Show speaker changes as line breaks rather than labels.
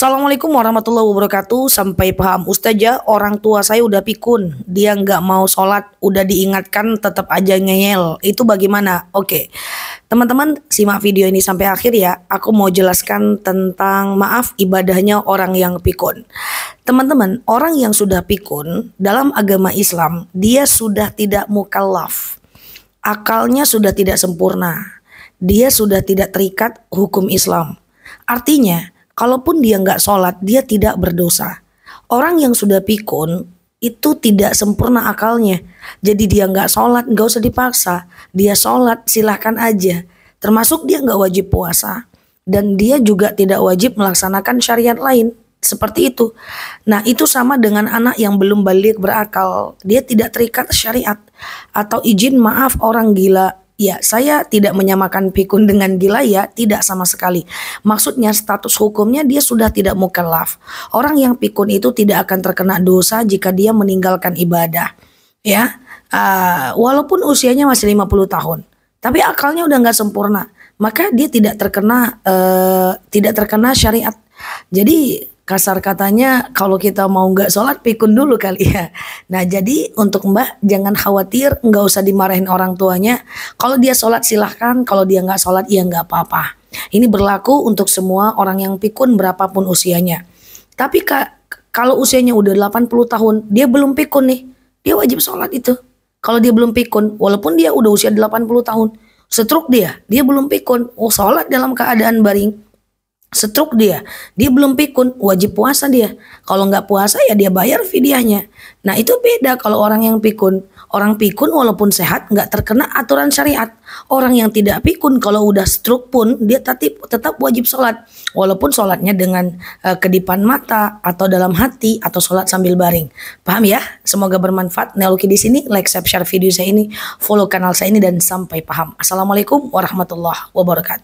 Assalamualaikum warahmatullahi wabarakatuh. Sampai paham ustazah, orang tua saya udah pikun. Dia nggak mau sholat, udah diingatkan tetap aja ngeyel. Itu bagaimana? Oke. Teman-teman, simak video ini sampai akhir ya. Aku mau jelaskan tentang maaf ibadahnya orang yang pikun. Teman-teman, orang yang sudah pikun dalam agama Islam, dia sudah tidak mukallaf. Akalnya sudah tidak sempurna. Dia sudah tidak terikat hukum Islam. Artinya, kalaupun dia nggak sholat, dia tidak berdosa. Orang yang sudah pikun itu tidak sempurna akalnya. Jadi dia nggak sholat, nggak usah dipaksa. Dia sholat, silahkan aja. Termasuk dia nggak wajib puasa. Dan dia juga tidak wajib melaksanakan syariat lain. Seperti itu. Nah itu sama dengan anak yang belum balik berakal. Dia tidak terikat syariat. Atau izin maaf orang gila Ya, saya tidak menyamakan pikun dengan gila ya, tidak sama sekali. Maksudnya status hukumnya dia sudah tidak mukallaf. Orang yang pikun itu tidak akan terkena dosa jika dia meninggalkan ibadah. Ya, uh, walaupun usianya masih 50 tahun, tapi akalnya udah nggak sempurna, maka dia tidak terkena uh, tidak terkena syariat. Jadi kasar katanya kalau kita mau nggak sholat pikun dulu kali ya. Nah jadi untuk Mbak jangan khawatir nggak usah dimarahin orang tuanya. Kalau dia sholat silahkan, kalau dia nggak sholat ya nggak apa-apa. Ini berlaku untuk semua orang yang pikun berapapun usianya. Tapi kak, kalau usianya udah 80 tahun dia belum pikun nih, dia wajib sholat itu. Kalau dia belum pikun, walaupun dia udah usia 80 tahun, setruk dia, dia belum pikun, oh sholat dalam keadaan baring, setruk dia, dia belum pikun, wajib puasa dia. Kalau nggak puasa ya dia bayar fidyahnya. Nah itu beda kalau orang yang pikun. Orang pikun walaupun sehat nggak terkena aturan syariat. Orang yang tidak pikun kalau udah stroke pun dia tetap tetap wajib sholat. Walaupun sholatnya dengan uh, kedipan mata atau dalam hati atau sholat sambil baring. Paham ya? Semoga bermanfaat. Neluki di sini, like, share video saya ini, follow kanal saya ini dan sampai paham. Assalamualaikum warahmatullahi wabarakatuh.